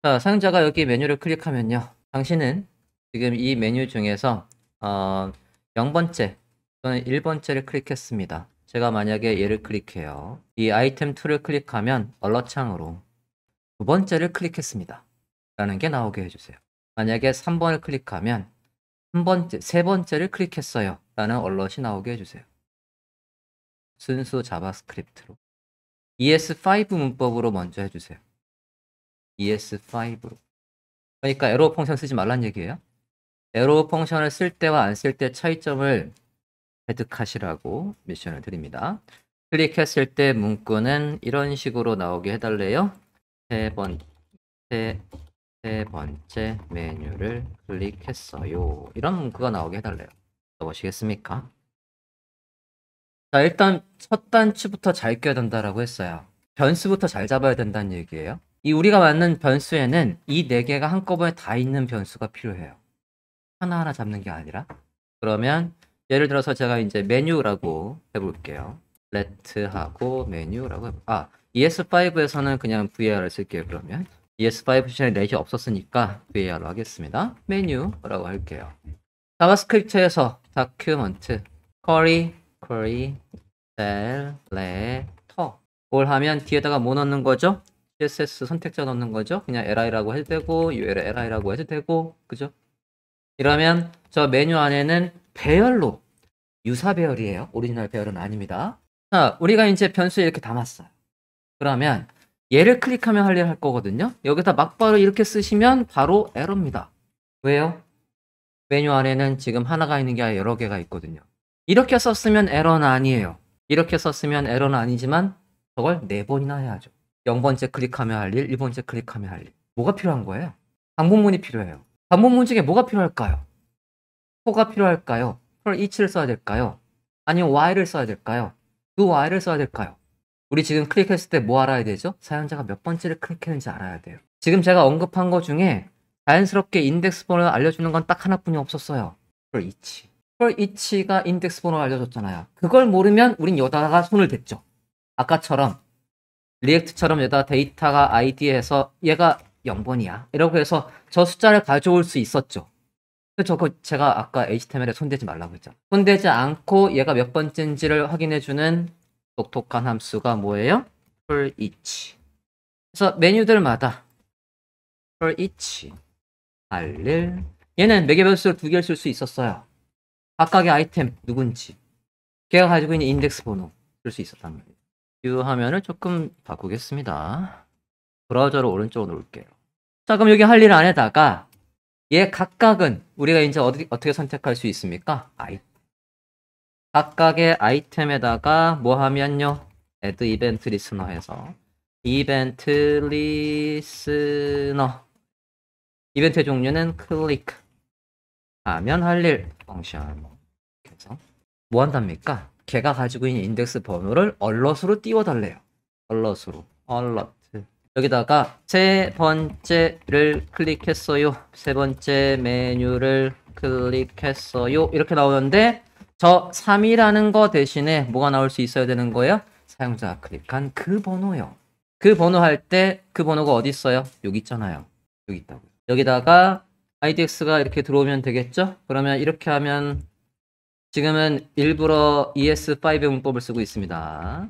자, 상자가 여기 메뉴를 클릭하면요. 당신은 지금 이 메뉴 중에서 어, 0번째 또는 1번째를 클릭했습니다. 제가 만약에 얘를 클릭해요. 이 아이템 툴을 클릭하면 얼러창으로 두 번째를 클릭했습니다. 라는 게 나오게 해주세요. 만약에 3번을 클릭하면 3 번째, 세 번째를 클릭했어요. 라는 얼럿이 나오게 해주세요. 순수 자바스크립트로. ES5 문법으로 먼저 해주세요. ES5로. 그러니까 에러 펑션 쓰지 말란 얘기예요. 에러 펑션을 쓸 때와 안 쓸 때 차이점을 획득하시라고 미션을 드립니다. 클릭했을 때 문구는 이런 식으로 나오게 해달래요. 세 번째, 세 번째 메뉴를 클릭했어요. 이런 문구가 나오게 해달래요. 보시겠습니까? 자, 일단 첫 단추부터 잘 껴야 된다라고 했어요. 변수부터 잘 잡아야 된다는 얘기예요. 이 우리가 만든 변수에는 이 네 개가 한꺼번에 다 있는 변수가 필요해요. 하나하나 잡는 게 아니라. 그러면 예를 들어서 제가 이제 메뉴라고 해볼게요. let하고 메뉴라고 해볼게요. 아, ES5에서는 그냥 VR을 쓸게요, 그러면. ES5 시션에 넷이 없었으니까 VR로 하겠습니다. 메뉴라고 할게요. 자바스크립트에서 document, query, query, cell, let, t e 터. 뭘 하면 뒤에다가 뭐 넣는 거죠? CSS 선택자 넣는 거죠. 그냥 li라고 해도 되고 ul li라고 해도 되고 그죠? 이러면 저 메뉴 안에는 배열로 유사 배열이에요. 오리지널 배열은 아닙니다. 자, 우리가 이제 변수에 이렇게 담았어요. 그러면 얘를 클릭하면 할 일 할 거거든요. 여기다 막바로 이렇게 쓰시면 바로 에러입니다. 왜요? 메뉴 안에는 지금 하나가 있는 게 아니라 여러 개가 있거든요. 이렇게 썼으면 에러는 아니에요. 이렇게 썼으면 에러는 아니지만 저걸 네 번이나 해야죠. 0번째 클릭하면 할 일, 1번째 클릭하면 할 일. 뭐가 필요한 거예요? 반복문이 필요해요. 반복문 중에 뭐가 필요할까요? 포가 필요할까요? 그럼 e a 를 써야 될까요? 아니면 y 를 써야 될까요? d y 를 써야 될까요? 우리 지금 클릭했을 때 뭐 알아야 되죠? 사용자가 몇 번째를 클릭했는지 알아야 돼요. 지금 제가 언급한 것 중에 자연스럽게 인덱스 번호를 알려주는 건 딱 하나뿐이 없었어요. for each. f 가 인덱스 번호를 알려줬잖아요. 그걸 모르면 우린 여다가 손을 댔죠. 아까처럼 리액트처럼 여기다 데이터가 아이디에서 얘가 0번이야. 이라고 해서 저 숫자를 가져올 수 있었죠. 저거 제가 아까 HTML에 손대지 말라고 했죠. 손대지 않고 얘가 몇 번째인지를 확인해주는 독특한 함수가 뭐예요? per each. 그래서 메뉴들마다 per each, 알릴. 얘는 매개변수를 두 개를 쓸 수 있었어요. 각각의 아이템 누군지, 걔가 가지고 있는 인덱스 번호 쓸 수 있었단 말이에요. 뷰 화면을 조금 바꾸겠습니다. 브라우저를 오른쪽으로 놓을게요. 자, 그럼 여기 할 일 안에다가 얘 각각은 우리가 이제 어디, 어떻게 선택할 수 있습니까? 아이 각각의 아이템에다가 뭐 하면요? add event l 해서 이벤트 리스너 이벤트 종류는 클릭 하면 할일 펑션 해서 뭐 한답니까? 걔가 가지고 있는 인덱스 번호를 얼럿으로 띄워달래요. 얼럿으로. 얼럿. 여기다가 세 번째를 클릭했어요. 세 번째 메뉴를 클릭했어요. 이렇게 나오는데 저 3이라는 거 대신에 뭐가 나올 수 있어야 되는 거예요? 사용자가 클릭한 그 번호요. 그 번호 할 때 그 번호가 어디 있어요? 여기 있잖아요. 여기 있다고. 요 여기다가 IDX가 이렇게 들어오면 되겠죠? 그러면 이렇게 하면 지금은 일부러 ES5의 문법을 쓰고 있습니다.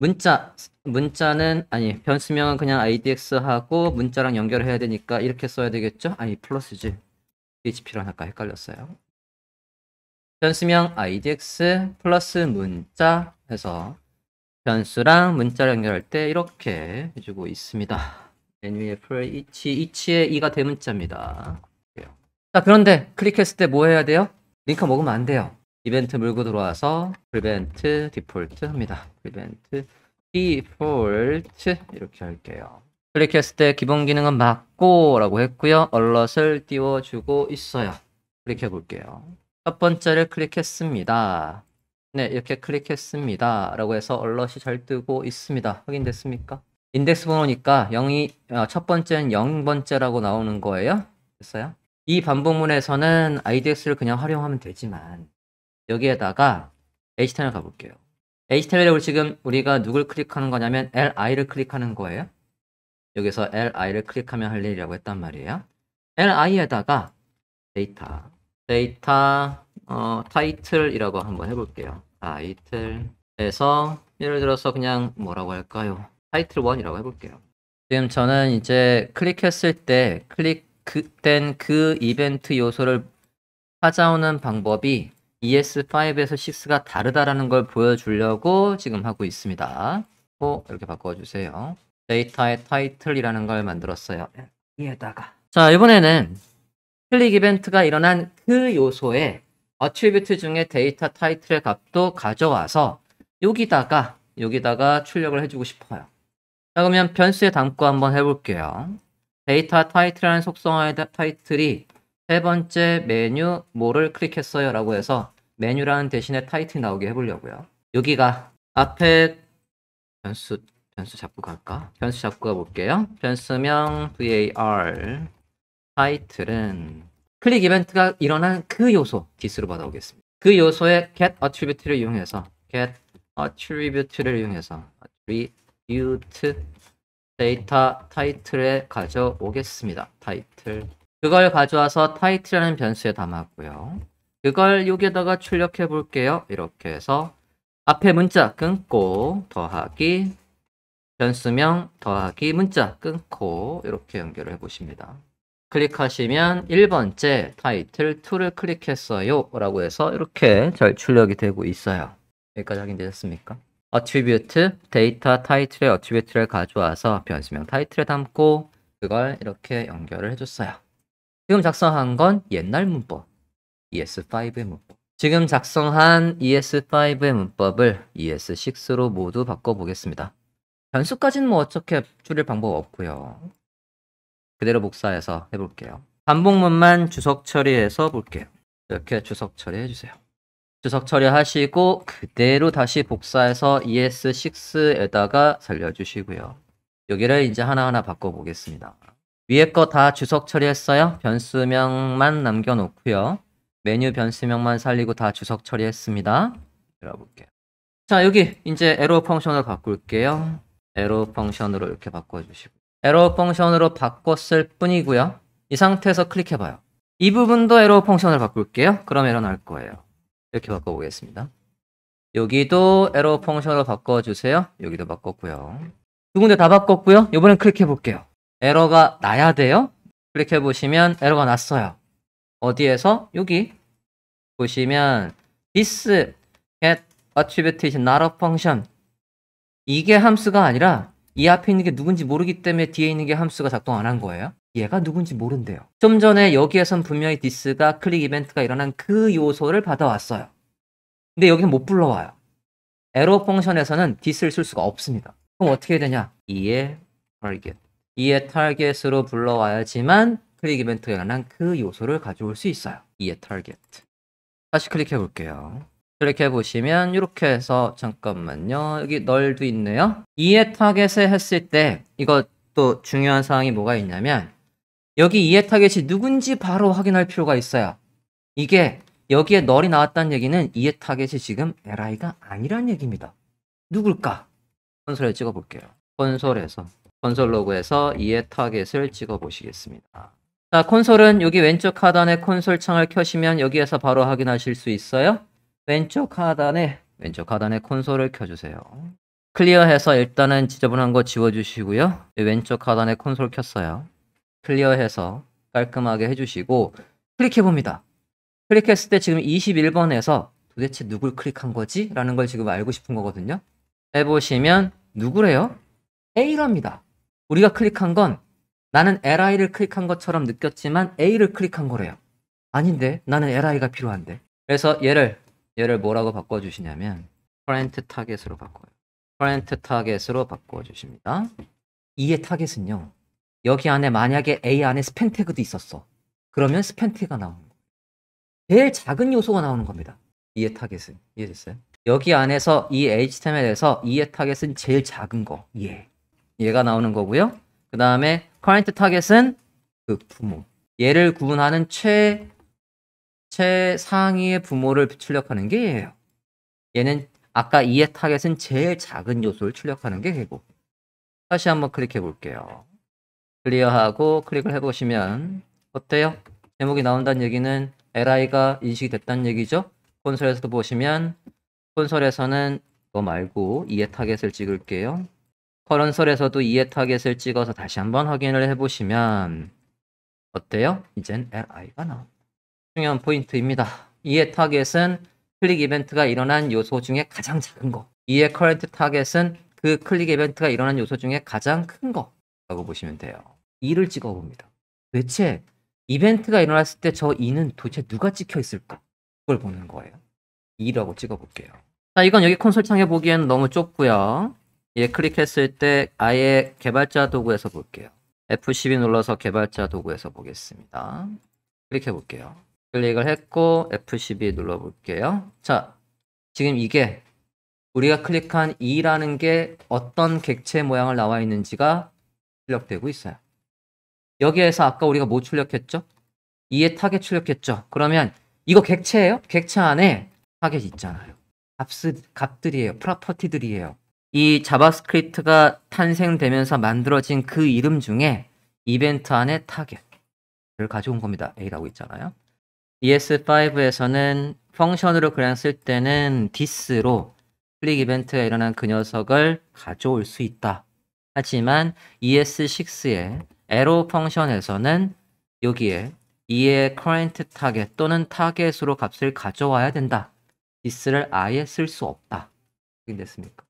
문자, 문자는, 아니, 변수명은 그냥 IDX하고 문자랑 연결 해야 되니까 이렇게 써야 되겠죠? 아니, 플러스지. h p 랑 아까 헷갈렸어요. 변수명 IDX 플러스 문자 해서 변수랑 문자를 연결할 때 이렇게 해주고 있습니다. 맨 위에 플 이치, 이치의 이가 대문자입니다. 자, 그런데 클릭했을 때 뭐 해야 돼요? 링크 먹으면 안 돼요. 이벤트 물고 들어와서 prevent 합니다. prevent 이렇게 할게요. 클릭했을 때 기본 기능은 맞고 라고 했고요. 얼럿을 띄워주고 있어요. 클릭해 볼게요. 첫 번째를 클릭했습니다. 네, 이렇게 클릭했습니다. 라고 해서 얼럿이잘 뜨고 있습니다. 확인됐습니까? 인덱스 번호니까 0이, 아, 첫 번째는 0번째라고 나오는 거예요. 됐어요? 이 반복문에서는 IDX를 그냥 활용하면 되지만 여기에다가 h t m l 가볼게요. H텔을 지금 우리가 누굴 클릭하는 거냐면 LI를 클릭하는 거예요. 여기서 LI를 클릭하면 할 일이라고 했단 말이에요. LI에다가 데이터, 데이터 어, 타이틀이라고 한번 해볼게요. 타이틀에서 예를 들어서 그냥 뭐라고 할까요? 타이틀 1이라고 해볼게요. 지금 저는 이제 클릭했을 때 클릭된 그, 그 이벤트 요소를 찾아오는 방법이 ES5에서 6가 다르다라는 걸 보여주려고 지금 하고 있습니다. 고 어, 이렇게 바꿔주세요. 데이터의 타이틀이라는 걸 만들었어요. 여기에다가. 자, 이번에는 클릭 이벤트가 일어난 그 요소에 어트리뷰트 중에 데이터 타이틀의 값도 가져와서 여기다가 여기다가 출력을 해주고 싶어요. 자, 그러면 변수에 담고 한번 해볼게요. 데이터 타이틀이라는 속성의 화 타이틀이 세 번째 메뉴 뭐를 클릭했어요 라고 해서 메뉴라는 대신에 타이틀 나오게 해보려고요. 여기가 앞에 변수 변수 잡고 갈까? 변수 잡고 가볼게요. 변수명 var 타이틀은 클릭 이벤트가 일어난 그 요소 디스로 받아오겠습니다. 그 요소의 get attribute를 이용해서 get attribute를 이용해서 attribute 데이터 타이틀에 가져오겠습니다. 타이틀 그걸 가져와서 타이틀이라는 변수에 담았고요. 그걸 여기에다가 출력해 볼게요. 이렇게 해서 앞에 문자 끊고 더하기 변수명 더하기 문자 끊고 이렇게 연결을 해 보십니다. 클릭하시면 1번째 타이틀 2를 클릭했어요 라고 해서 이렇게 잘 출력이 되고 있어요. 여기까지 확인되셨습니까? 어트리뷰트 데이터 타이틀의 어트리뷰트를 가져와서 변수명 타이틀에 담고 그걸 이렇게 연결을 해줬어요. 지금 작성한 건 옛날 문법, ES5의 문법. 지금 작성한 ES5의 문법을 ES6로 모두 바꿔보겠습니다. 변수까지는 뭐 어떻게 줄일 방법 없고요. 그대로 복사해서 해볼게요. 반복문만 주석 처리해서 볼게요. 이렇게 주석 처리해주세요. 주석 처리하시고 그대로 다시 복사해서 ES6에다가 살려주시고요. 여기를 이제 하나하나 바꿔보겠습니다. 위에 거 다 주석 처리했어요. 변수명만 남겨놓고요. 메뉴 변수명만 살리고 다 주석 처리했습니다. 열어볼게요자 여기 이제 에러 펑션을 바꿀게요. 에러 펑션으로 이렇게 바꿔주시고 에러 펑션으로 바꿨을 뿐이고요. 이 상태에서 클릭해봐요. 이 부분도 에러 펑션을 바꿀게요. 그럼 에러 날 거예요. 이렇게 바꿔보겠습니다. 여기도 에러 펑션으로 바꿔주세요. 여기도 바꿨고요. 두 군데 다 바꿨고요. 이번엔 클릭해볼게요. 에러가 나야 돼요? 클릭해 보시면 에러가 났어요. 어디에서? 여기 보시면 this get attribute is not a function 이게 함수가 아니라 이 앞에 있는 게 누군지 모르기 때문에 뒤에 있는 게 함수가 작동 안 한 거예요. 얘가 누군지 모른대요. 좀 전에 여기에선 분명히 t h i s 가 클릭 이벤트가 일어난 그 요소를 받아왔어요. 근데 여기는 못 불러와요. 에러 펑션에서는 t h i s 를쓸 수가 없습니다. 그럼 어떻게 해야 되냐? 이에 target 어, 이에 타겟으로 불러와야지만 클릭 이벤트에 관한 그 요소를 가져올 수 있어요. 이에 타겟. 다시 클릭해 볼게요. 클릭해 보시면 이렇게 해서 잠깐만요. 여기 널도 있네요. 이에 타겟을 했을 때 이것도 중요한 사항이 뭐가 있냐면 여기 이에 타겟이 누군지 바로 확인할 필요가 있어요. 이게 여기에 널이 나왔다는 얘기는 이에 타겟이 지금 LI가 아니란 얘기입니다. 누굴까? 콘솔에 찍어 볼게요. 콘솔에서 콘솔 로그에서 이의 타겟을 찍어 보시겠습니다. 자, 콘솔은 여기 왼쪽 하단에 콘솔 창을 켜시면 여기에서 바로 확인하실 수 있어요. 왼쪽 하단에 왼쪽 하단에 콘솔을 켜주세요. 클리어해서 일단은 지저분한 거 지워주시고요. 왼쪽 하단에 콘솔 켰어요. 클리어해서 깔끔하게 해주시고 클릭해봅니다. 클릭했을 때 지금 21번에서 도대체 누굴 클릭한 거지? 라는 걸 지금 알고 싶은 거거든요. 해보시면 누구래요? A랍니다. 우리가 클릭한 건 나는 LI를 클릭한 것처럼 느꼈지만 A를 클릭한 거래요. 아닌데 나는 LI가 필요한데. 그래서 얘를 얘를 뭐라고 바꿔주시냐면 current t a 으로 바꿔요. current t a 으로 바꿔주십니다. 이의 타겟은요. 여기 안에 만약에 A 안에 스팬 태그도 있었어. 그러면 스팬 태그가 나오는 거예요. 제일 작은 요소가 나오는 겁니다. 이의 타겟은 이해됐어요? 여기 안에서 이 HTML에서 이의 타겟은 제일 작은 거. 이해 예. 얘가 나오는 거고요. 그 다음에 current target은 그 부모. 얘를 구분하는 최, 최상위의 부모를 출력하는 게 얘예요. 얘는 아까 2의 타겟은 제일 작은 요소를 출력하는 게 얘고. 다시 한번 클릭해 볼게요. 클리어하고 클릭을 해보시면 어때요? 제목이 나온다는 얘기는 LI가 인식이 됐다는 얘기죠. 콘솔에서도 보시면 콘솔에서는 이거 말고 2의 타겟을 찍을게요. 커런설에서도 이에 타겟을 찍어서 다시 한번 확인을 해보시면 어때요? 이젠 li가 나옵니다. 중요한 포인트입니다. 이에 타겟은 클릭 이벤트가 일어난 요소 중에 가장 작은 거. 이에 커 u 트 타겟은 그 클릭 이벤트가 일어난 요소 중에 가장 큰 거라고 보시면 돼요. 2를 찍어봅니다. 대체 이벤트가 일어났을 때 저 2는 도대체 누가 찍혀 있을까? 그걸 보는 거예요. 2라고 찍어볼게요. 자, 이건 여기 콘솔 창에 보기에는 너무 좁고요. 예, 클릭했을 때 아예 개발자 도구에서 볼게요. F12 눌러서 개발자 도구에서 보겠습니다. 클릭해 볼게요. 클릭을 했고 F12 눌러 볼게요. 자, 지금 이게 우리가 클릭한 2라는 게 어떤 객체 모양을 나와 있는지가 출력되고 있어요. 여기에서 아까 우리가 뭐 출력했죠? 2의 타겟 출력했죠? 그러면 이거 객체예요? 객체 안에 타겟 있잖아요. 값, 값들이에요. 프로퍼티들이에요. 이 자바스크립트가 탄생되면서 만들어진 그 이름 중에 이벤트 안에 타겟을 가져온 겁니다. A라고 있잖아요. ES5에서는 펑션으로 그냥 쓸 때는 디스로 클릭 이벤트가 일어난 그 녀석을 가져올 수 있다. 하지만 ES6의 arrow 펑션에서는 여기에 이의 current target 또는 타겟으로 값을 가져와야 된다. 디스를 아예 쓸 수 없다. 확인됐습니까?